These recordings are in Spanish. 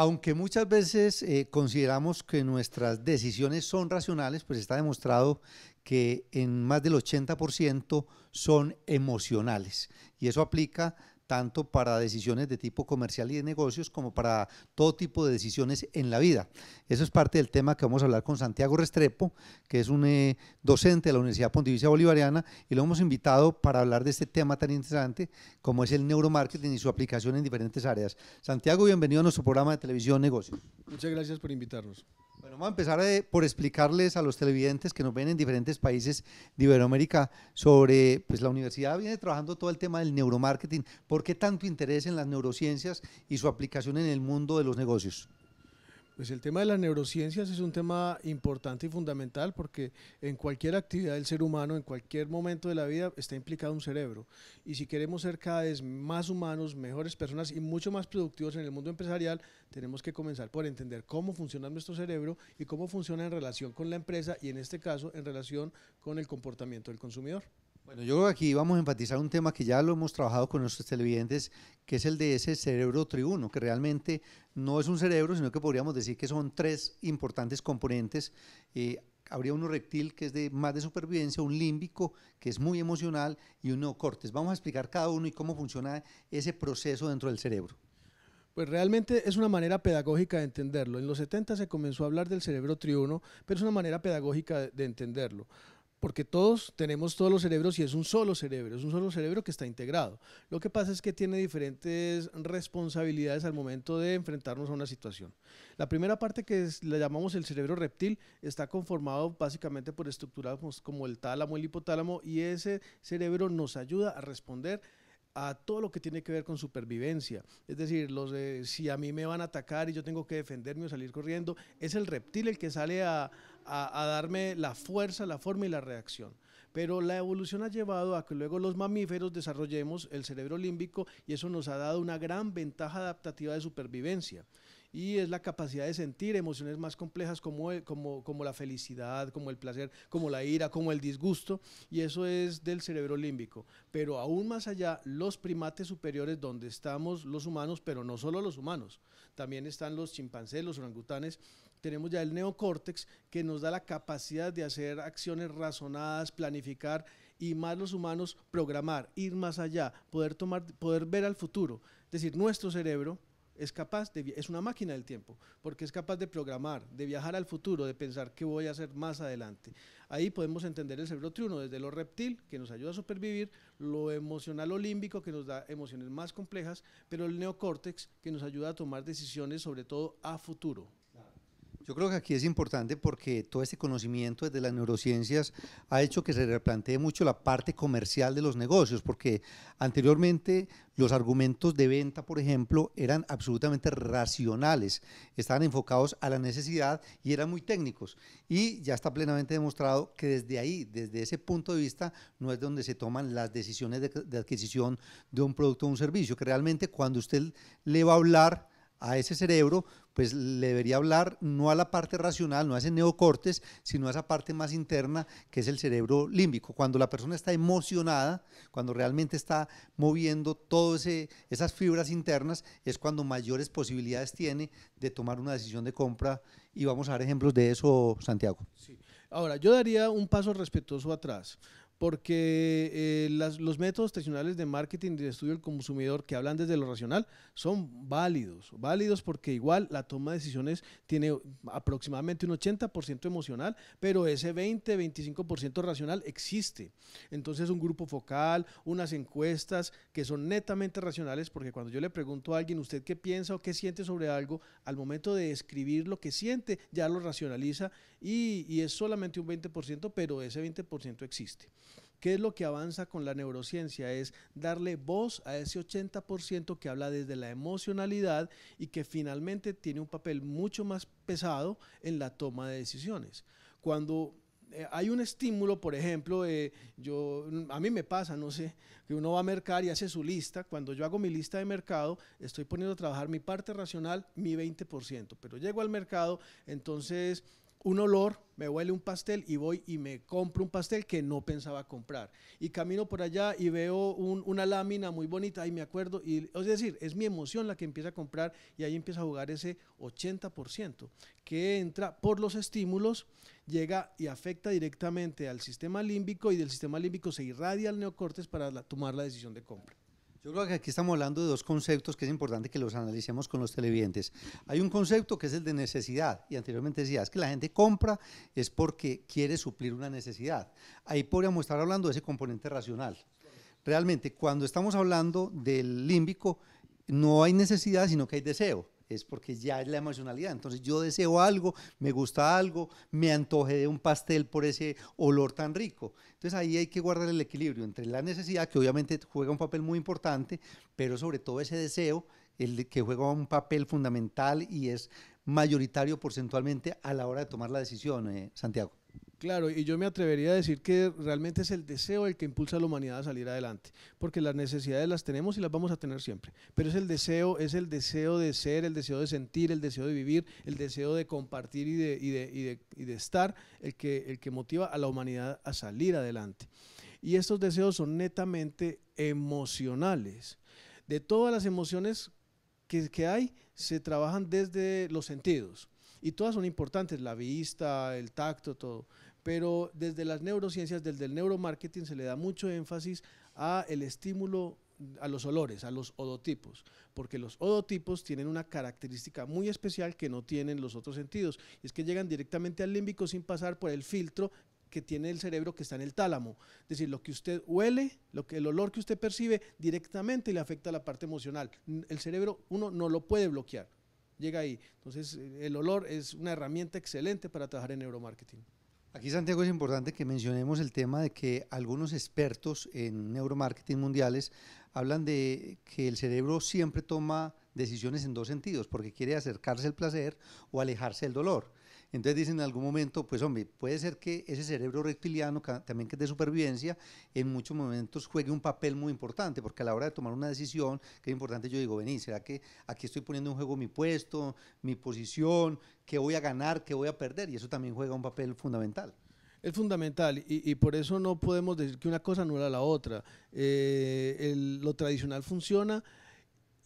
aunque muchas veces eh, consideramos que nuestras decisiones son racionales, pues está demostrado que en más del 80% son emocionales. Y eso aplica tanto para decisiones de tipo comercial y de negocios como para todo tipo de decisiones en la vida. Eso es parte del tema que vamos a hablar con Santiago Restrepo, que es un eh, docente de la Universidad Pontificia Bolivariana y lo hemos invitado para hablar de este tema tan interesante como es el neuromarketing y su aplicación en diferentes áreas. Santiago, bienvenido a nuestro programa de televisión Negocios. Muchas gracias por invitarnos. Bueno, vamos a empezar eh, por explicarles a los televidentes que nos ven en diferentes países de Iberoamérica sobre, pues la universidad viene trabajando todo el tema del neuromarketing. ¿Por qué tanto interés en las neurociencias y su aplicación en el mundo de los negocios? Pues el tema de las neurociencias es un tema importante y fundamental porque en cualquier actividad del ser humano, en cualquier momento de la vida, está implicado un cerebro. Y si queremos ser cada vez más humanos, mejores personas y mucho más productivos en el mundo empresarial, tenemos que comenzar por entender cómo funciona nuestro cerebro y cómo funciona en relación con la empresa y en este caso en relación con el comportamiento del consumidor. Bueno, yo creo que aquí vamos a enfatizar un tema que ya lo hemos trabajado con nuestros televidentes, que es el de ese cerebro triuno, que realmente no es un cerebro, sino que podríamos decir que son tres importantes componentes. Eh, habría uno reptil, que es de más de supervivencia, un límbico que es muy emocional y un cortes. Vamos a explicar cada uno y cómo funciona ese proceso dentro del cerebro. Pues realmente es una manera pedagógica de entenderlo. En los 70 se comenzó a hablar del cerebro triuno, pero es una manera pedagógica de entenderlo porque todos tenemos todos los cerebros y es un solo cerebro, es un solo cerebro que está integrado. Lo que pasa es que tiene diferentes responsabilidades al momento de enfrentarnos a una situación. La primera parte que le llamamos el cerebro reptil está conformado básicamente por estructuras como el tálamo, el hipotálamo y ese cerebro nos ayuda a responder a todo lo que tiene que ver con supervivencia. Es decir, los si a mí me van a atacar y yo tengo que defenderme o salir corriendo, es el reptil el que sale a, a, darme la fuerza, la forma y la reacción pero la evolución ha llevado a que luego los mamíferos desarrollemos el cerebro límbico y eso nos ha dado una gran ventaja adaptativa de supervivencia y es la capacidad de sentir emociones más complejas como, como, como la felicidad, como el placer, como la ira, como el disgusto, y eso es del cerebro límbico. Pero aún más allá, los primates superiores donde estamos los humanos, pero no solo los humanos, también están los chimpancés, los orangutanes, tenemos ya el neocórtex que nos da la capacidad de hacer acciones razonadas, planificar y más los humanos programar, ir más allá, poder, tomar, poder ver al futuro. Es decir, nuestro cerebro es capaz de, es una máquina del tiempo, porque es capaz de programar, de viajar al futuro, de pensar qué voy a hacer más adelante. Ahí podemos entender el cerebro triuno, desde lo reptil, que nos ayuda a supervivir, lo emocional olímbico, que nos da emociones más complejas, pero el neocórtex, que nos ayuda a tomar decisiones, sobre todo a futuro. Yo creo que aquí es importante porque todo este conocimiento desde las neurociencias ha hecho que se replantee mucho la parte comercial de los negocios, porque anteriormente los argumentos de venta, por ejemplo, eran absolutamente racionales, estaban enfocados a la necesidad y eran muy técnicos. Y ya está plenamente demostrado que desde ahí, desde ese punto de vista, no es donde se toman las decisiones de, de adquisición de un producto o un servicio, que realmente cuando usted le va a hablar a ese cerebro, pues le debería hablar no a la parte racional, no a ese neocortes, sino a esa parte más interna que es el cerebro límbico. Cuando la persona está emocionada, cuando realmente está moviendo todas esas fibras internas, es cuando mayores posibilidades tiene de tomar una decisión de compra y vamos a dar ejemplos de eso, Santiago. Ahora, yo daría un paso respetuoso atrás porque eh, los métodos tradicionales de marketing y de estudio del consumidor que hablan desde lo racional son válidos, válidos porque igual la toma de decisiones tiene aproximadamente un 80% emocional, pero ese 20-25% racional existe. Entonces un grupo focal, unas encuestas que son netamente racionales, porque cuando yo le pregunto a alguien, ¿usted qué piensa o qué siente sobre algo? Al momento de escribir lo que siente, ya lo racionaliza y es solamente un 20%, pero ese 20% existe. ¿Qué es lo que avanza con la neurociencia? Es darle voz a ese 80% que habla desde la emocionalidad y que finalmente tiene un papel mucho más pesado en la toma de decisiones. Cuando eh, hay un estímulo, por ejemplo, eh, yo, a mí me pasa, no sé, que uno va a mercar y hace su lista. Cuando yo hago mi lista de mercado, estoy poniendo a trabajar mi parte racional, mi 20%, pero llego al mercado, entonces un olor, me huele un pastel y voy y me compro un pastel que no pensaba comprar. Y camino por allá y veo una lámina muy bonita y me acuerdo. Y, es decir, es mi emoción la que empieza a comprar y ahí empieza a jugar ese 80% que entra por los estímulos, llega y afecta directamente al sistema límbico y del sistema límbico se irradia al neocortes para tomar la decisión de compra. Yo creo que aquí estamos hablando de dos conceptos que es importante que los analicemos con los televidentes. Hay un concepto que es el de necesidad, y anteriormente decía, es que la gente compra es porque quiere suplir una necesidad. Ahí podríamos estar hablando de ese componente racional. Realmente, cuando estamos hablando del límbico, no hay necesidad, sino que hay deseo es porque ya es la emocionalidad. Entonces yo deseo algo, me gusta algo, me antoje de un pastel por ese olor tan rico. Entonces ahí hay que guardar el equilibrio entre la necesidad, que obviamente juega un papel muy importante, pero sobre todo ese deseo, el que juega un papel fundamental y es mayoritario porcentualmente a la hora de tomar la decisión, eh, Santiago. Claro, y yo me atrevería a decir que realmente es el deseo el que impulsa a la humanidad a salir adelante, porque las necesidades las tenemos y las vamos a tener siempre, pero es el deseo, es el deseo de ser, el deseo de sentir, el deseo de vivir, el deseo de compartir y de, estar el que, motiva a la humanidad a salir adelante. Y estos deseos son netamente emocionales. De todas las emociones que, que hay, se trabajan desde los sentidos y todas son importantes, la vista, el tacto, todo pero desde las neurociencias, desde el neuromarketing se le da mucho énfasis a el estímulo a los olores, a los odotipos, porque los odotipos tienen una característica muy especial que no tienen los otros sentidos, y es que llegan directamente al límbico sin pasar por el filtro que tiene el cerebro que está en el tálamo. Es decir, lo que usted huele, lo que, el olor que usted percibe directamente le afecta a la parte emocional. El cerebro uno no lo puede bloquear, llega ahí. Entonces, el olor es una herramienta excelente para trabajar en neuromarketing. Aquí, Santiago, es importante que mencionemos el tema de que algunos expertos en neuromarketing mundiales hablan de que el cerebro siempre toma decisiones en dos sentidos, porque quiere acercarse al placer o alejarse del dolor. Entonces dicen en algún momento, pues hombre, puede ser que ese cerebro reptiliano, también que es de supervivencia, en muchos momentos juegue un papel muy importante, porque a la hora de tomar una decisión, que es importante, yo digo, vení, ¿será que aquí estoy poniendo en juego mi puesto, mi posición, qué voy a ganar, qué voy a perder? Y eso también juega un papel fundamental. Es fundamental y, por eso no podemos decir que una cosa no era la otra. Eh, lo tradicional funciona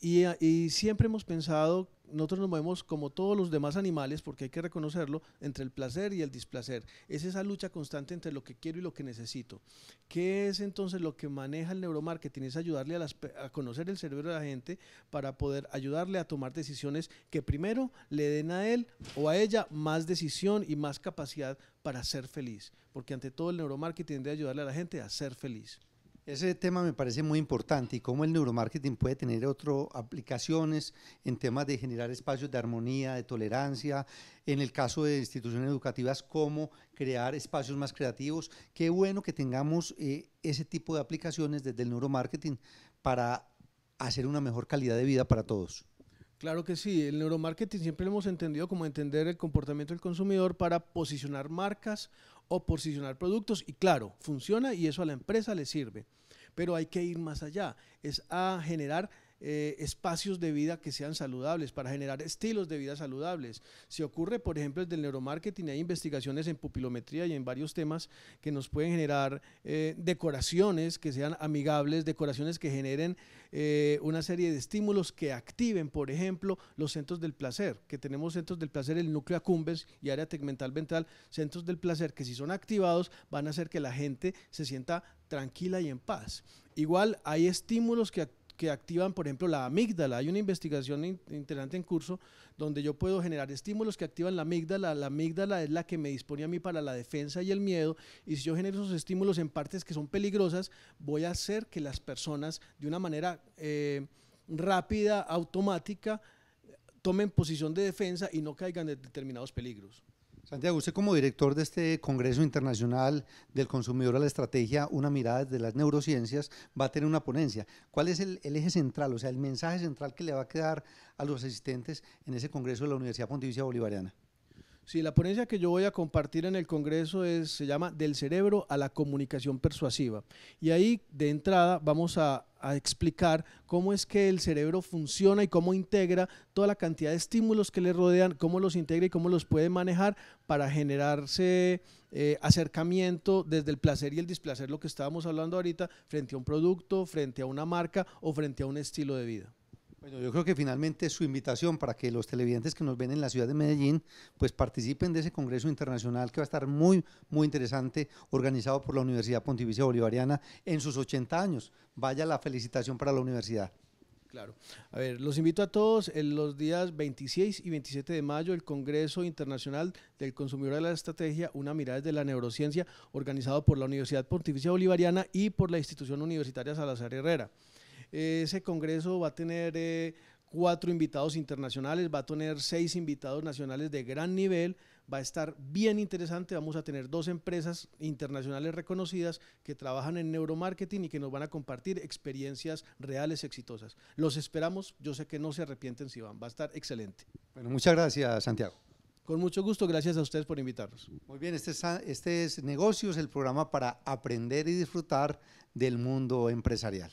y, y, siempre hemos pensado nosotros nos movemos como todos los demás animales, porque hay que reconocerlo, entre el placer y el displacer. Es esa lucha constante entre lo que quiero y lo que necesito. ¿Qué es entonces lo que maneja el neuromarketing? Es ayudarle a, conocer el cerebro de la gente para poder ayudarle a tomar decisiones que primero le den a él o a ella más decisión y más capacidad para ser feliz. Porque ante todo el neuromarketing debe ayudarle a la gente a ser feliz. Ese tema me parece muy importante y cómo el neuromarketing puede tener otras aplicaciones en temas de generar espacios de armonía, de tolerancia, en el caso de instituciones educativas, cómo crear espacios más creativos. Qué bueno que tengamos eh, ese tipo de aplicaciones desde el neuromarketing para hacer una mejor calidad de vida para todos. Claro que sí, el neuromarketing siempre lo hemos entendido como entender el comportamiento del consumidor para posicionar marcas o posicionar productos. Y claro, funciona y eso a la empresa le sirve. Pero hay que ir más allá, es a generar eh, espacios de vida que sean saludables, para generar estilos de vida saludables. Si ocurre, por ejemplo, desde el neuromarketing, hay investigaciones en pupilometría y en varios temas que nos pueden generar eh, decoraciones que sean amigables, decoraciones que generen eh, una serie de estímulos que activen, por ejemplo, los centros del placer, que tenemos centros del placer, el núcleo accumbens y área tegmental ventral, centros del placer que si son activados van a hacer que la gente se sienta tranquila y en paz. Igual hay estímulos que activan que activan, por ejemplo, la amígdala. Hay una investigación interesante en curso donde yo puedo generar estímulos que activan la amígdala. La amígdala es la que me dispone a mí para la defensa y el miedo. Y si yo genero esos estímulos en partes que son peligrosas, voy a hacer que las personas, de una manera eh, rápida, automática, tomen posición de defensa y no caigan en determinados peligros. Santiago, usted como director de este Congreso Internacional del Consumidor a la Estrategia, una mirada desde las neurociencias, va a tener una ponencia. ¿Cuál es el, el, eje central, o sea, el mensaje central que le va a quedar a los asistentes en ese Congreso de la Universidad Pontificia Bolivariana? Sí, la ponencia que yo voy a compartir en el Congreso se llama Del cerebro a la comunicación persuasiva. Y ahí de entrada vamos a, explicar cómo es que el cerebro funciona y cómo integra toda la cantidad de estímulos que le rodean, cómo los integra y cómo los puede manejar para generarse eh, acercamiento desde el placer y el displacer, lo que estábamos hablando ahorita, frente a un producto, frente a una marca o frente a un estilo de vida. Bueno, yo creo que finalmente su invitación para que los televidentes que nos ven en la ciudad de Medellín, pues participen de ese Congreso Internacional que va a estar muy, muy interesante, organizado por la Universidad Pontificia Bolivariana en sus 80 años. Vaya la felicitación para la universidad. Claro. A ver, los invito a todos en los días 26 y 27 de mayo el Congreso Internacional del Consumidor de la Estrategia, una mirada desde la neurociencia, organizado por la Universidad Pontificia Bolivariana y por la Institución Universitaria Salazar Herrera. Ese Congreso va a tener eh, cuatro invitados internacionales, va a tener seis invitados nacionales de gran nivel, va a estar bien interesante, vamos a tener dos empresas internacionales reconocidas que trabajan en neuromarketing y que nos van a compartir experiencias reales exitosas. Los esperamos, yo sé que no se arrepienten si van, va a estar excelente. Bueno, muchas gracias Santiago. Con mucho gusto, gracias a ustedes por invitarnos. Muy bien, este este es Negocios, el programa para aprender y disfrutar del mundo empresarial.